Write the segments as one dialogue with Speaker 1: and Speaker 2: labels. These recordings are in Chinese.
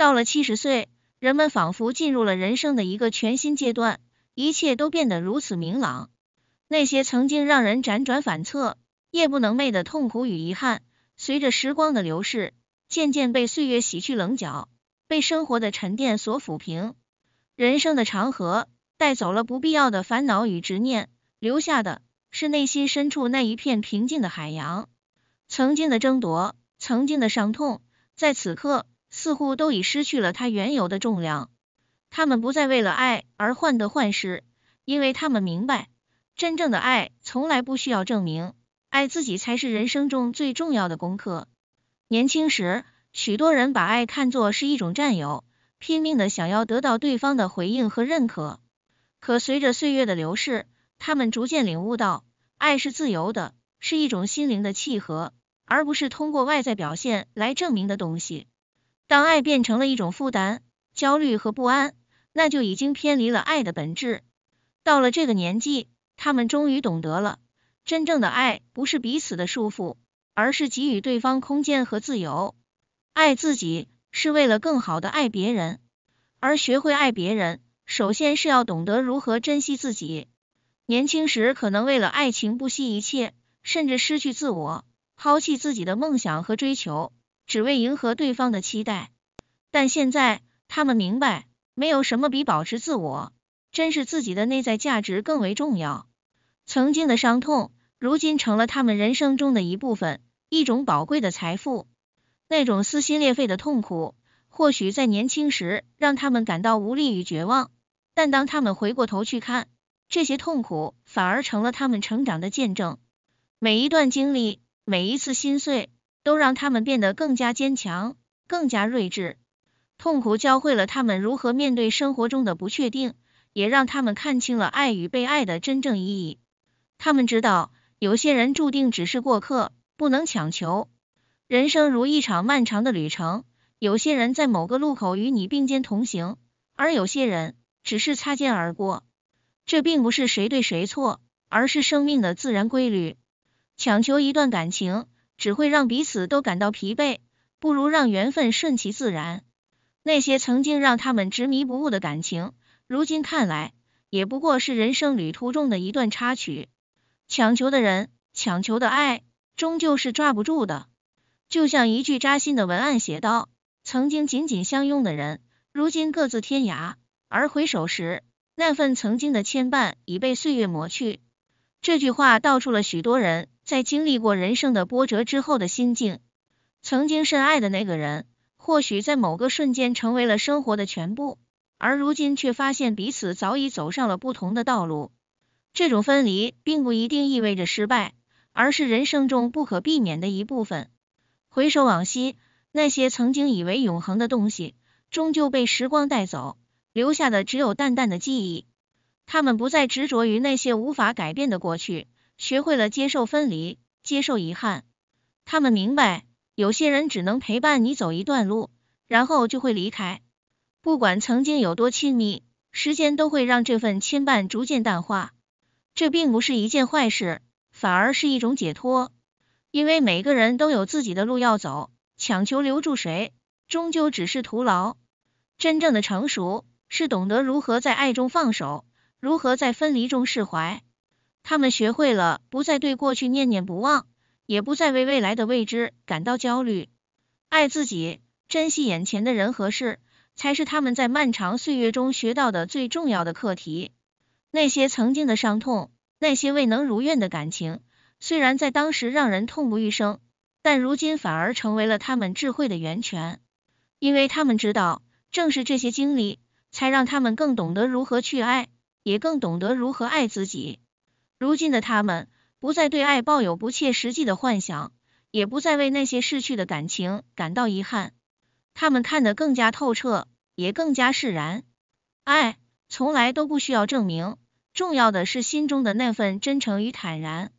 Speaker 1: 到了七十岁，人们仿佛进入了人生的一个全新阶段，一切都变得如此明朗。那些曾经让人辗转反侧、夜不能寐的痛苦与遗憾，随着时光的流逝，渐渐被岁月洗去棱角，被生活的沉淀所抚平。人生的长河带走了不必要的烦恼与执念，留下的是内心深处那一片平静的海洋。曾经的争夺，曾经的伤痛，在此刻。似乎都已失去了它原有的重量。他们不再为了爱而患得患失，因为他们明白，真正的爱从来不需要证明，爱自己才是人生中最重要的功课。年轻时，许多人把爱看作是一种占有，拼命的想要得到对方的回应和认可。可随着岁月的流逝，他们逐渐领悟到，爱是自由的，是一种心灵的契合，而不是通过外在表现来证明的东西。当爱变成了一种负担、焦虑和不安，那就已经偏离了爱的本质。到了这个年纪，他们终于懂得了，真正的爱不是彼此的束缚，而是给予对方空间和自由。爱自己是为了更好的爱别人，而学会爱别人，首先是要懂得如何珍惜自己。年轻时可能为了爱情不惜一切，甚至失去自我，抛弃自己的梦想和追求。只为迎合对方的期待，但现在他们明白，没有什么比保持自我、珍视自己的内在价值更为重要。曾经的伤痛，如今成了他们人生中的一部分，一种宝贵的财富。那种撕心裂肺的痛苦，或许在年轻时让他们感到无力与绝望，但当他们回过头去看，这些痛苦反而成了他们成长的见证。每一段经历，每一次心碎。都让他们变得更加坚强，更加睿智。痛苦教会了他们如何面对生活中的不确定，也让他们看清了爱与被爱的真正意义。他们知道，有些人注定只是过客，不能强求。人生如一场漫长的旅程，有些人在某个路口与你并肩同行，而有些人只是擦肩而过。这并不是谁对谁错，而是生命的自然规律。强求一段感情。只会让彼此都感到疲惫，不如让缘分顺其自然。那些曾经让他们执迷不悟的感情，如今看来，也不过是人生旅途中的一段插曲。强求的人，强求的爱，终究是抓不住的。就像一句扎心的文案写道：“曾经紧紧相拥的人，如今各自天涯，而回首时，那份曾经的牵绊已被岁月磨去。”这句话道出了许多人。在经历过人生的波折之后的心境，曾经深爱的那个人，或许在某个瞬间成为了生活的全部，而如今却发现彼此早已走上了不同的道路。这种分离并不一定意味着失败，而是人生中不可避免的一部分。回首往昔，那些曾经以为永恒的东西，终究被时光带走，留下的只有淡淡的记忆。他们不再执着于那些无法改变的过去。学会了接受分离，接受遗憾。他们明白，有些人只能陪伴你走一段路，然后就会离开。不管曾经有多亲密，时间都会让这份牵绊逐渐淡化。这并不是一件坏事，反而是一种解脱。因为每个人都有自己的路要走，强求留住谁，终究只是徒劳。真正的成熟，是懂得如何在爱中放手，如何在分离中释怀。他们学会了不再对过去念念不忘，也不再为未来的未知感到焦虑。爱自己，珍惜眼前的人和事，才是他们在漫长岁月中学到的最重要的课题。那些曾经的伤痛，那些未能如愿的感情，虽然在当时让人痛不欲生，但如今反而成为了他们智慧的源泉。因为他们知道，正是这些经历，才让他们更懂得如何去爱，也更懂得如何爱自己。如今的他们不再对爱抱有不切实际的幻想，也不再为那些逝去的感情感到遗憾。他们看得更加透彻，也更加释然。爱从来都不需要证明，重要的是心中的那份真诚与坦然。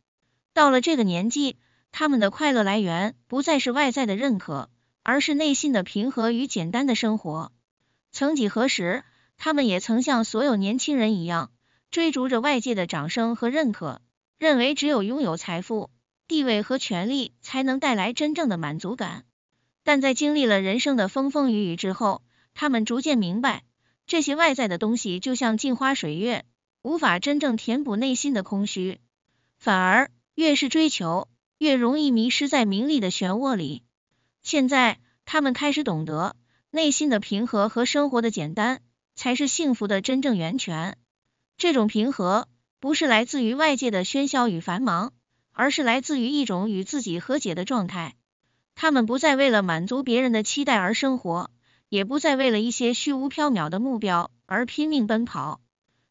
Speaker 1: 到了这个年纪，他们的快乐来源不再是外在的认可，而是内心的平和与简单的生活。曾几何时，他们也曾像所有年轻人一样。追逐着外界的掌声和认可，认为只有拥有财富、地位和权力，才能带来真正的满足感。但在经历了人生的风风雨雨之后，他们逐渐明白，这些外在的东西就像镜花水月，无法真正填补内心的空虚。反而越是追求，越容易迷失在名利的漩涡里。现在，他们开始懂得，内心的平和和生活的简单，才是幸福的真正源泉。这种平和不是来自于外界的喧嚣与繁忙，而是来自于一种与自己和解的状态。他们不再为了满足别人的期待而生活，也不再为了一些虚无缥缈的目标而拼命奔跑。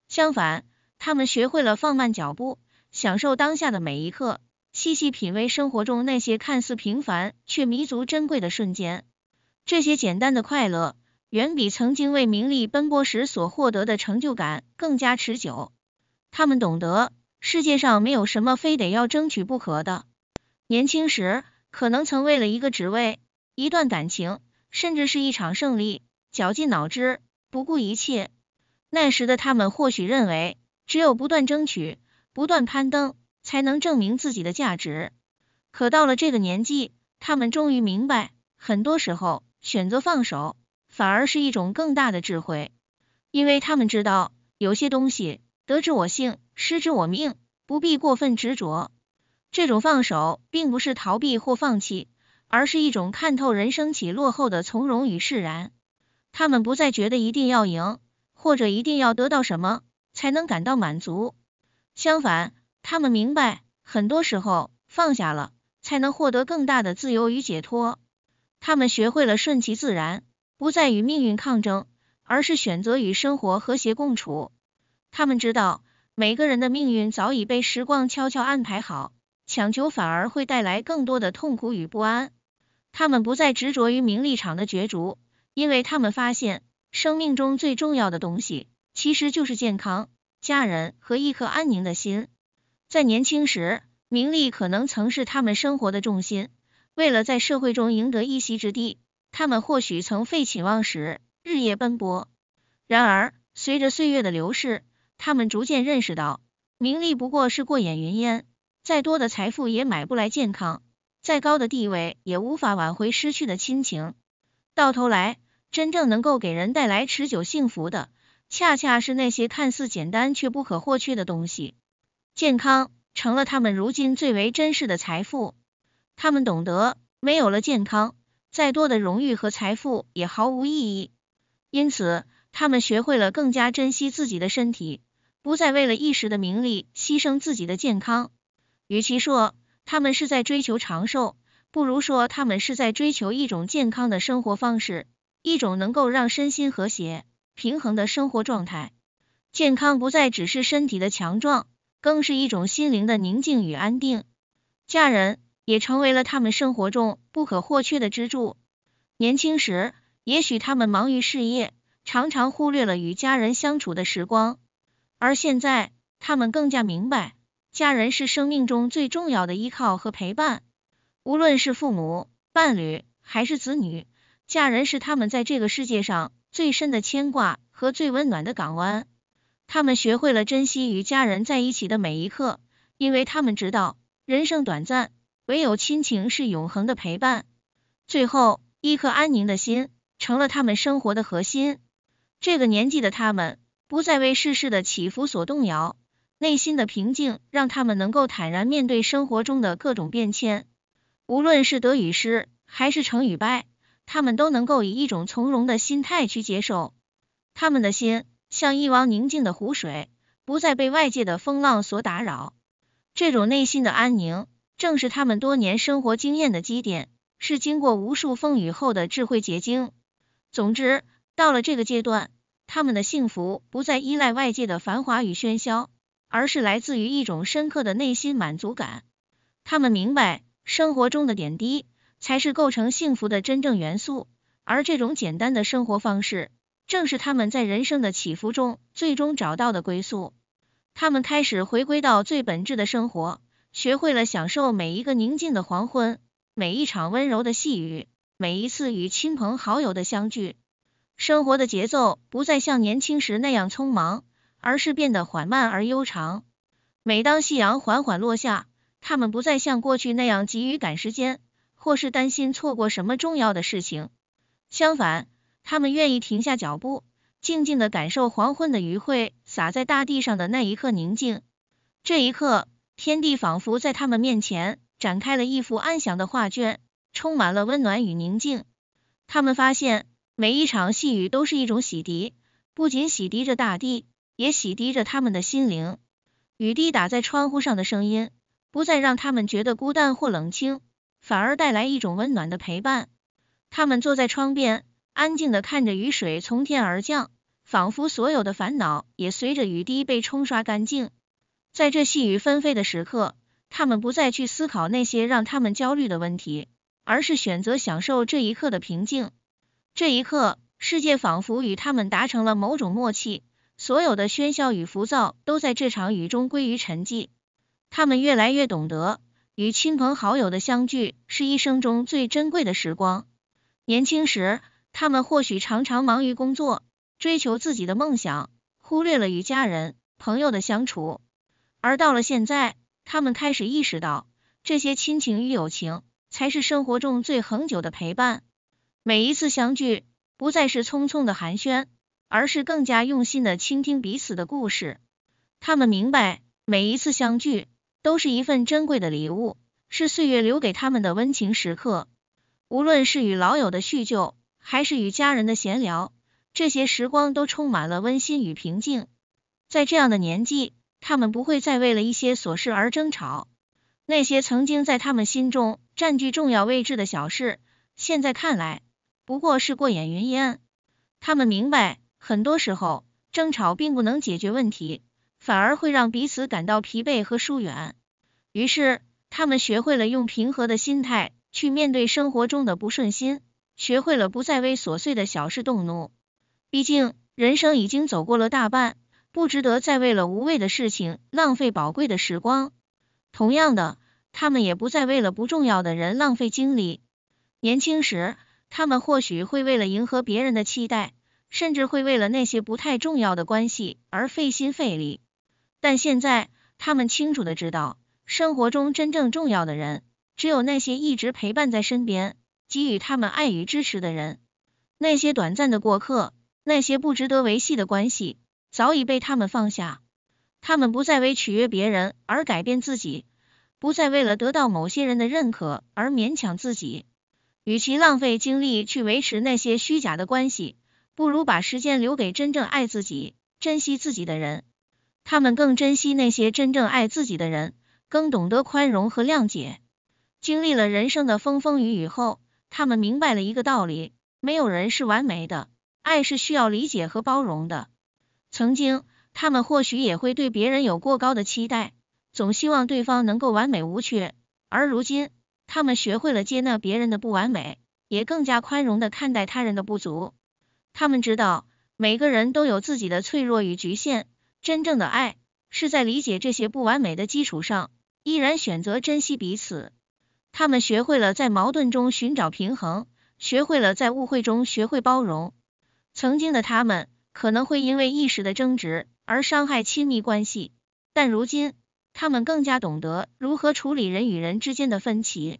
Speaker 1: 相反，他们学会了放慢脚步，享受当下的每一刻，细细品味生活中那些看似平凡却弥足珍贵的瞬间。这些简单的快乐。远比曾经为名利奔波时所获得的成就感更加持久。他们懂得世界上没有什么非得要争取不可的。年轻时可能曾为了一个职位、一段感情，甚至是一场胜利，绞尽脑汁，不顾一切。那时的他们或许认为，只有不断争取、不断攀登，才能证明自己的价值。可到了这个年纪，他们终于明白，很多时候选择放手。反而是一种更大的智慧，因为他们知道有些东西得之我幸，失之我命，不必过分执着。这种放手，并不是逃避或放弃，而是一种看透人生起落后的从容与释然。他们不再觉得一定要赢，或者一定要得到什么才能感到满足。相反，他们明白很多时候放下了，才能获得更大的自由与解脱。他们学会了顺其自然。不再与命运抗争，而是选择与生活和谐共处。他们知道，每个人的命运早已被时光悄悄安排好，强求反而会带来更多的痛苦与不安。他们不再执着于名利场的角逐，因为他们发现，生命中最重要的东西其实就是健康、家人和一颗安宁的心。在年轻时，名利可能曾是他们生活的重心，为了在社会中赢得一席之地。他们或许曾废寝忘食，日夜奔波。然而，随着岁月的流逝，他们逐渐认识到，名利不过是过眼云烟，再多的财富也买不来健康，再高的地位也无法挽回失去的亲情。到头来，真正能够给人带来持久幸福的，恰恰是那些看似简单却不可或缺的东西。健康成了他们如今最为珍视的财富。他们懂得，没有了健康，再多的荣誉和财富也毫无意义，因此，他们学会了更加珍惜自己的身体，不再为了一时的名利牺牲自己的健康。与其说他们是在追求长寿，不如说他们是在追求一种健康的生活方式，一种能够让身心和谐、平衡的生活状态。健康不再只是身体的强壮，更是一种心灵的宁静与安定。嫁人。也成为了他们生活中不可或缺的支柱。年轻时，也许他们忙于事业，常常忽略了与家人相处的时光；而现在，他们更加明白，家人是生命中最重要的依靠和陪伴。无论是父母、伴侣还是子女，家人是他们在这个世界上最深的牵挂和最温暖的港湾。他们学会了珍惜与家人在一起的每一刻，因为他们知道人生短暂。唯有亲情是永恒的陪伴。最后，一颗安宁的心成了他们生活的核心。这个年纪的他们，不再为世事的起伏所动摇，内心的平静让他们能够坦然面对生活中的各种变迁。无论是得与失，还是成与败，他们都能够以一种从容的心态去接受。他们的心像一汪宁静的湖水，不再被外界的风浪所打扰。这种内心的安宁。正是他们多年生活经验的积淀，是经过无数风雨后的智慧结晶。总之，到了这个阶段，他们的幸福不再依赖外界的繁华与喧嚣，而是来自于一种深刻的内心满足感。他们明白，生活中的点滴才是构成幸福的真正元素，而这种简单的生活方式，正是他们在人生的起伏中最终找到的归宿。他们开始回归到最本质的生活。学会了享受每一个宁静的黄昏，每一场温柔的细雨，每一次与亲朋好友的相聚。生活的节奏不再像年轻时那样匆忙，而是变得缓慢而悠长。每当夕阳缓缓落下，他们不再像过去那样急于赶时间，或是担心错过什么重要的事情。相反，他们愿意停下脚步，静静的感受黄昏的余晖洒在大地上的那一刻宁静。这一刻。天地仿佛在他们面前展开了一幅安详的画卷，充满了温暖与宁静。他们发现，每一场细雨都是一种洗涤，不仅洗涤着大地，也洗涤着他们的心灵。雨滴打在窗户上的声音，不再让他们觉得孤单或冷清，反而带来一种温暖的陪伴。他们坐在窗边，安静的看着雨水从天而降，仿佛所有的烦恼也随着雨滴被冲刷干净。在这细雨纷飞的时刻，他们不再去思考那些让他们焦虑的问题，而是选择享受这一刻的平静。这一刻，世界仿佛与他们达成了某种默契，所有的喧嚣与浮躁都在这场雨中归于沉寂。他们越来越懂得，与亲朋好友的相聚是一生中最珍贵的时光。年轻时，他们或许常常忙于工作，追求自己的梦想，忽略了与家人、朋友的相处。而到了现在，他们开始意识到，这些亲情与友情才是生活中最恒久的陪伴。每一次相聚，不再是匆匆的寒暄，而是更加用心的倾听彼此的故事。他们明白，每一次相聚都是一份珍贵的礼物，是岁月留给他们的温情时刻。无论是与老友的叙旧，还是与家人的闲聊，这些时光都充满了温馨与平静。在这样的年纪，他们不会再为了一些琐事而争吵，那些曾经在他们心中占据重要位置的小事，现在看来不过是过眼云烟。他们明白，很多时候争吵并不能解决问题，反而会让彼此感到疲惫和疏远。于是，他们学会了用平和的心态去面对生活中的不顺心，学会了不再为琐碎的小事动怒。毕竟，人生已经走过了大半。不值得再为了无谓的事情浪费宝贵的时光。同样的，他们也不再为了不重要的人浪费精力。年轻时，他们或许会为了迎合别人的期待，甚至会为了那些不太重要的关系而费心费力。但现在，他们清楚的知道，生活中真正重要的人，只有那些一直陪伴在身边、给予他们爱与支持的人。那些短暂的过客，那些不值得维系的关系。早已被他们放下，他们不再为取悦别人而改变自己，不再为了得到某些人的认可而勉强自己。与其浪费精力去维持那些虚假的关系，不如把时间留给真正爱自己、珍惜自己的人。他们更珍惜那些真正爱自己的人，更懂得宽容和谅解。经历了人生的风风雨雨后，他们明白了一个道理：没有人是完美的，爱是需要理解和包容的。曾经，他们或许也会对别人有过高的期待，总希望对方能够完美无缺。而如今，他们学会了接纳别人的不完美，也更加宽容的看待他人的不足。他们知道，每个人都有自己的脆弱与局限。真正的爱是在理解这些不完美的基础上，依然选择珍惜彼此。他们学会了在矛盾中寻找平衡，学会了在误会中学会包容。曾经的他们。可能会因为一时的争执而伤害亲密关系，但如今他们更加懂得如何处理人与人之间的分歧。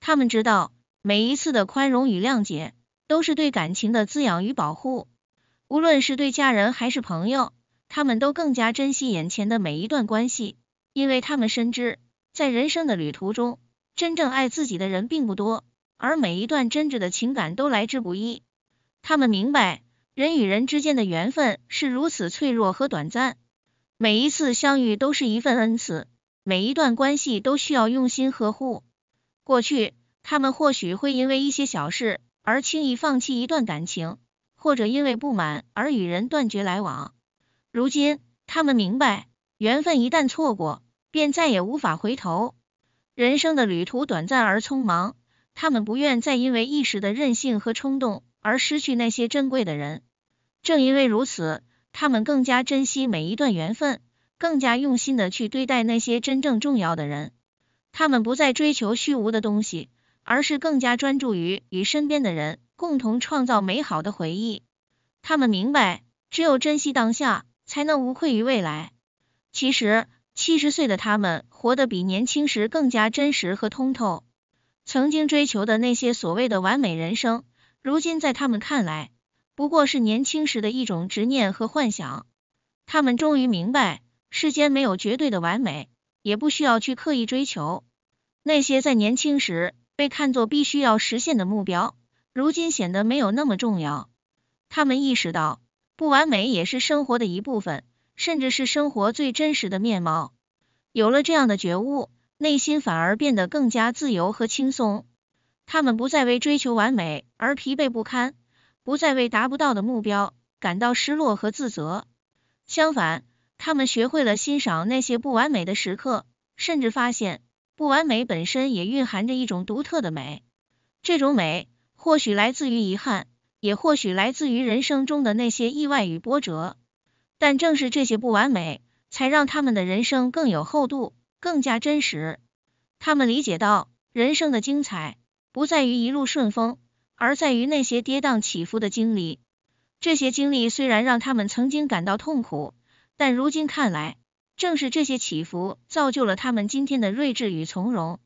Speaker 1: 他们知道每一次的宽容与谅解都是对感情的滋养与保护。无论是对家人还是朋友，他们都更加珍惜眼前的每一段关系，因为他们深知在人生的旅途中，真正爱自己的人并不多，而每一段真挚的情感都来之不易。他们明白。人与人之间的缘分是如此脆弱和短暂，每一次相遇都是一份恩赐，每一段关系都需要用心呵护。过去，他们或许会因为一些小事而轻易放弃一段感情，或者因为不满而与人断绝来往。如今，他们明白，缘分一旦错过，便再也无法回头。人生的旅途短暂而匆忙，他们不愿再因为一时的任性和冲动。而失去那些珍贵的人，正因为如此，他们更加珍惜每一段缘分，更加用心的去对待那些真正重要的人。他们不再追求虚无的东西，而是更加专注于与身边的人共同创造美好的回忆。他们明白，只有珍惜当下，才能无愧于未来。其实，七十岁的他们活得比年轻时更加真实和通透。曾经追求的那些所谓的完美人生。如今，在他们看来，不过是年轻时的一种执念和幻想。他们终于明白，世间没有绝对的完美，也不需要去刻意追求。那些在年轻时被看作必须要实现的目标，如今显得没有那么重要。他们意识到，不完美也是生活的一部分，甚至是生活最真实的面貌。有了这样的觉悟，内心反而变得更加自由和轻松。他们不再为追求完美而疲惫不堪，不再为达不到的目标感到失落和自责。相反，他们学会了欣赏那些不完美的时刻，甚至发现不完美本身也蕴含着一种独特的美。这种美或许来自于遗憾，也或许来自于人生中的那些意外与波折。但正是这些不完美，才让他们的人生更有厚度，更加真实。他们理解到人生的精彩。不在于一路顺风，而在于那些跌宕起伏的经历。这些经历虽然让他们曾经感到痛苦，但如今看来，正是这些起伏造就了他们今天的睿智与从容。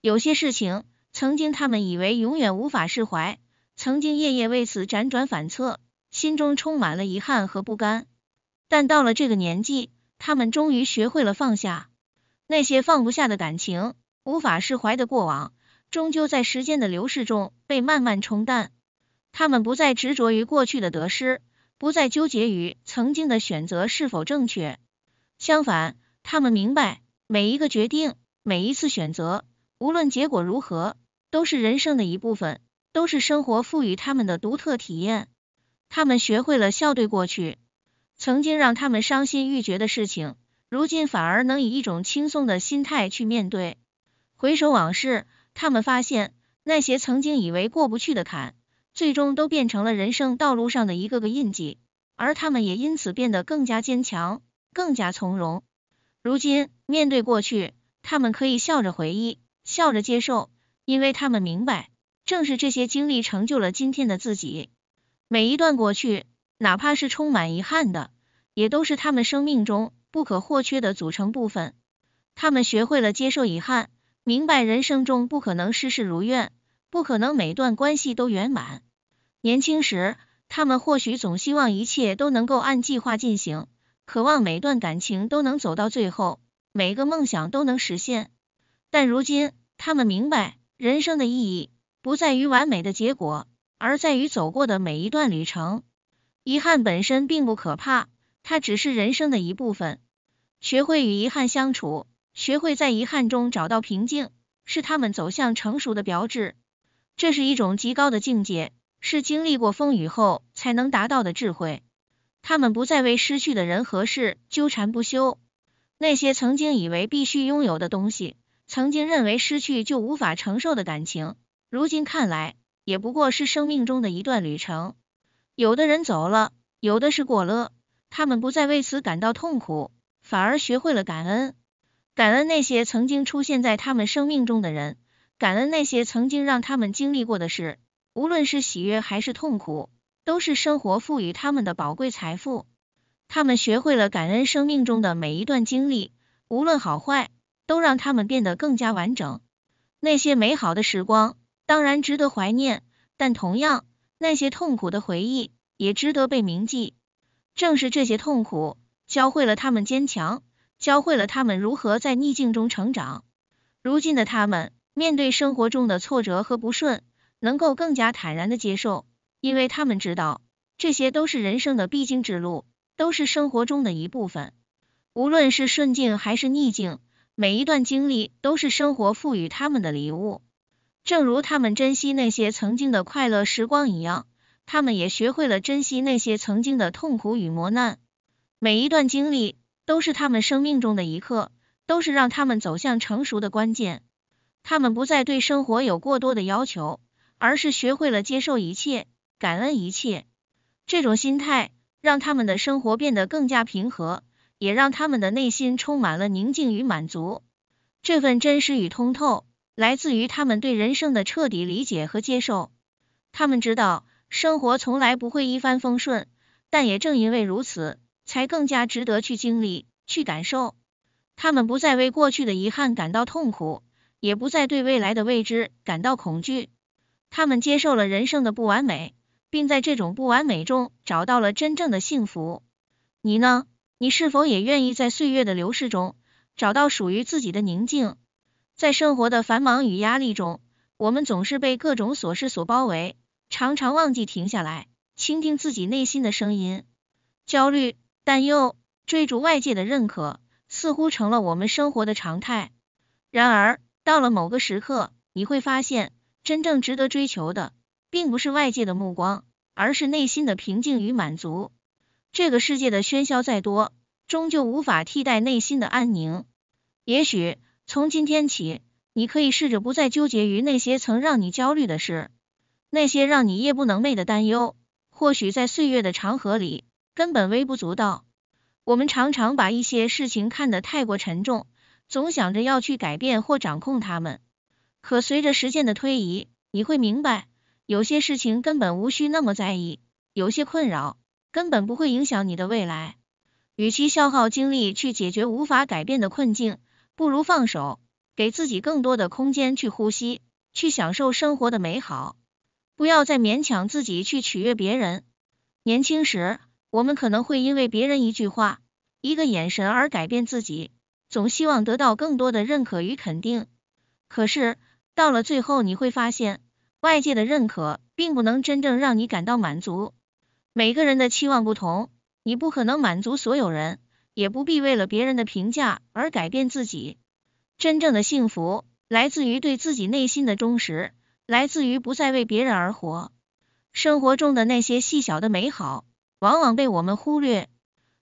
Speaker 1: 有些事情，曾经他们以为永远无法释怀，曾经夜夜为此辗转反侧，心中充满了遗憾和不甘。但到了这个年纪，他们终于学会了放下那些放不下的感情，无法释怀的过往。终究在时间的流逝中被慢慢冲淡。他们不再执着于过去的得失，不再纠结于曾经的选择是否正确。相反，他们明白每一个决定，每一次选择，无论结果如何，都是人生的一部分，都是生活赋予他们的独特体验。他们学会了笑对过去，曾经让他们伤心欲绝的事情，如今反而能以一种轻松的心态去面对。回首往事。他们发现，那些曾经以为过不去的坎，最终都变成了人生道路上的一个个印记，而他们也因此变得更加坚强，更加从容。如今面对过去，他们可以笑着回忆，笑着接受，因为他们明白，正是这些经历成就了今天的自己。每一段过去，哪怕是充满遗憾的，也都是他们生命中不可或缺的组成部分。他们学会了接受遗憾。明白人生中不可能事事如愿，不可能每段关系都圆满。年轻时，他们或许总希望一切都能够按计划进行，渴望每段感情都能走到最后，每个梦想都能实现。但如今，他们明白，人生的意义不在于完美的结果，而在于走过的每一段旅程。遗憾本身并不可怕，它只是人生的一部分。学会与遗憾相处。学会在遗憾中找到平静，是他们走向成熟的标志。这是一种极高的境界，是经历过风雨后才能达到的智慧。他们不再为失去的人和事纠缠不休。那些曾经以为必须拥有的东西，曾经认为失去就无法承受的感情，如今看来，也不过是生命中的一段旅程。有的人走了，有的是过了，他们不再为此感到痛苦，反而学会了感恩。感恩那些曾经出现在他们生命中的人，感恩那些曾经让他们经历过的事，无论是喜悦还是痛苦，都是生活赋予他们的宝贵财富。他们学会了感恩生命中的每一段经历，无论好坏，都让他们变得更加完整。那些美好的时光当然值得怀念，但同样，那些痛苦的回忆也值得被铭记。正是这些痛苦教会了他们坚强。教会了他们如何在逆境中成长。如今的他们，面对生活中的挫折和不顺，能够更加坦然的接受，因为他们知道，这些都是人生的必经之路，都是生活中的一部分。无论是顺境还是逆境，每一段经历都是生活赋予他们的礼物。正如他们珍惜那些曾经的快乐时光一样，他们也学会了珍惜那些曾经的痛苦与磨难。每一段经历。都是他们生命中的一刻，都是让他们走向成熟的关键。他们不再对生活有过多的要求，而是学会了接受一切，感恩一切。这种心态让他们的生活变得更加平和，也让他们的内心充满了宁静与满足。这份真实与通透，来自于他们对人生的彻底理解和接受。他们知道，生活从来不会一帆风顺，但也正因为如此。才更加值得去经历、去感受。他们不再为过去的遗憾感到痛苦，也不再对未来的未知感到恐惧。他们接受了人生的不完美，并在这种不完美中找到了真正的幸福。你呢？你是否也愿意在岁月的流逝中找到属于自己的宁静？在生活的繁忙与压力中，我们总是被各种琐事所包围，常常忘记停下来倾听自己内心的声音。焦虑。担忧、追逐外界的认可，似乎成了我们生活的常态。然而，到了某个时刻，你会发现，真正值得追求的，并不是外界的目光，而是内心的平静与满足。这个世界的喧嚣再多，终究无法替代内心的安宁。也许，从今天起，你可以试着不再纠结于那些曾让你焦虑的事，那些让你夜不能寐的担忧。或许，在岁月的长河里，根本微不足道。我们常常把一些事情看得太过沉重，总想着要去改变或掌控他们。可随着时间的推移，你会明白，有些事情根本无需那么在意，有些困扰根本不会影响你的未来。与其消耗精力去解决无法改变的困境，不如放手，给自己更多的空间去呼吸，去享受生活的美好。不要再勉强自己去取悦别人。年轻时。我们可能会因为别人一句话、一个眼神而改变自己，总希望得到更多的认可与肯定。可是到了最后，你会发现，外界的认可并不能真正让你感到满足。每个人的期望不同，你不可能满足所有人，也不必为了别人的评价而改变自己。真正的幸福来自于对自己内心的忠实，来自于不再为别人而活。生活中的那些细小的美好。往往被我们忽略，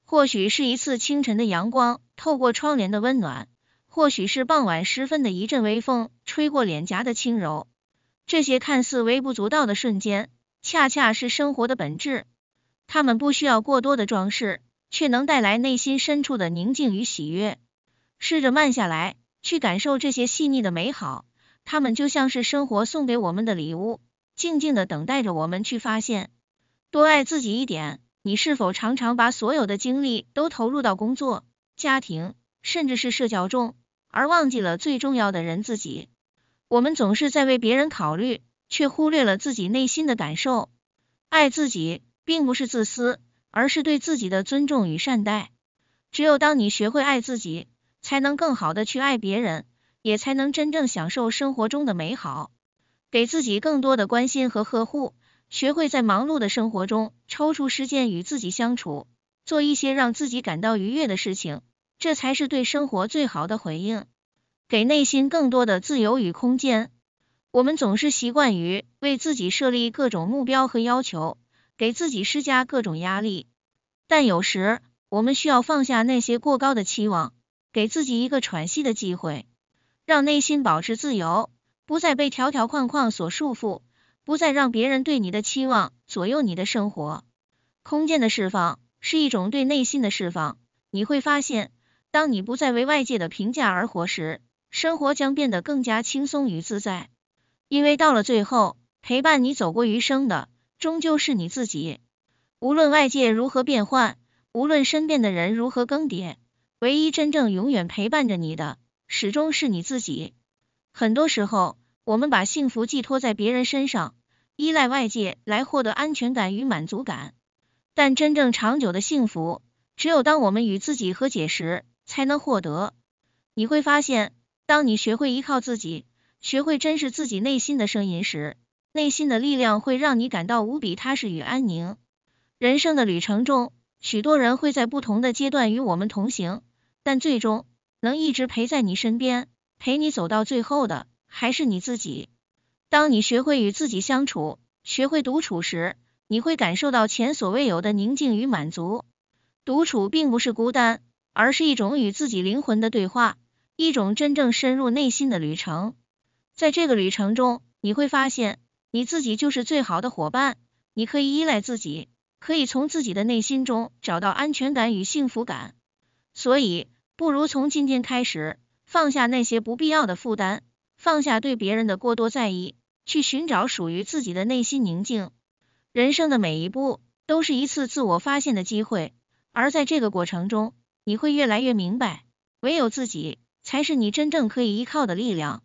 Speaker 1: 或许是一次清晨的阳光透过窗帘的温暖，或许是傍晚时分的一阵微风吹过脸颊的轻柔，这些看似微不足道的瞬间，恰恰是生活的本质。他们不需要过多的装饰，却能带来内心深处的宁静与喜悦。试着慢下来，去感受这些细腻的美好，他们就像是生活送给我们的礼物，静静的等待着我们去发现。多爱自己一点。你是否常常把所有的精力都投入到工作、家庭，甚至是社交中，而忘记了最重要的人自己？我们总是在为别人考虑，却忽略了自己内心的感受。爱自己并不是自私，而是对自己的尊重与善待。只有当你学会爱自己，才能更好的去爱别人，也才能真正享受生活中的美好，给自己更多的关心和呵护。学会在忙碌的生活中抽出时间与自己相处，做一些让自己感到愉悦的事情，这才是对生活最好的回应。给内心更多的自由与空间。我们总是习惯于为自己设立各种目标和要求，给自己施加各种压力。但有时，我们需要放下那些过高的期望，给自己一个喘息的机会，让内心保持自由，不再被条条框框所束缚。不再让别人对你的期望左右你的生活。空间的释放是一种对内心的释放。你会发现，当你不再为外界的评价而活时，生活将变得更加轻松与自在。因为到了最后，陪伴你走过余生的，终究是你自己。无论外界如何变换，无论身边的人如何更迭，唯一真正永远陪伴着你的，始终是你自己。很多时候。我们把幸福寄托在别人身上，依赖外界来获得安全感与满足感。但真正长久的幸福，只有当我们与自己和解时才能获得。你会发现，当你学会依靠自己，学会珍视自己内心的声音时，内心的力量会让你感到无比踏实与安宁。人生的旅程中，许多人会在不同的阶段与我们同行，但最终能一直陪在你身边，陪你走到最后的。还是你自己。当你学会与自己相处，学会独处时，你会感受到前所未有的宁静与满足。独处并不是孤单，而是一种与自己灵魂的对话，一种真正深入内心的旅程。在这个旅程中，你会发现你自己就是最好的伙伴，你可以依赖自己，可以从自己的内心中找到安全感与幸福感。所以，不如从今天开始，放下那些不必要的负担。放下对别人的过多在意，去寻找属于自己的内心宁静。人生的每一步都是一次自我发现的机会，而在这个过程中，你会越来越明白，唯有自己才是你真正可以依靠的力量。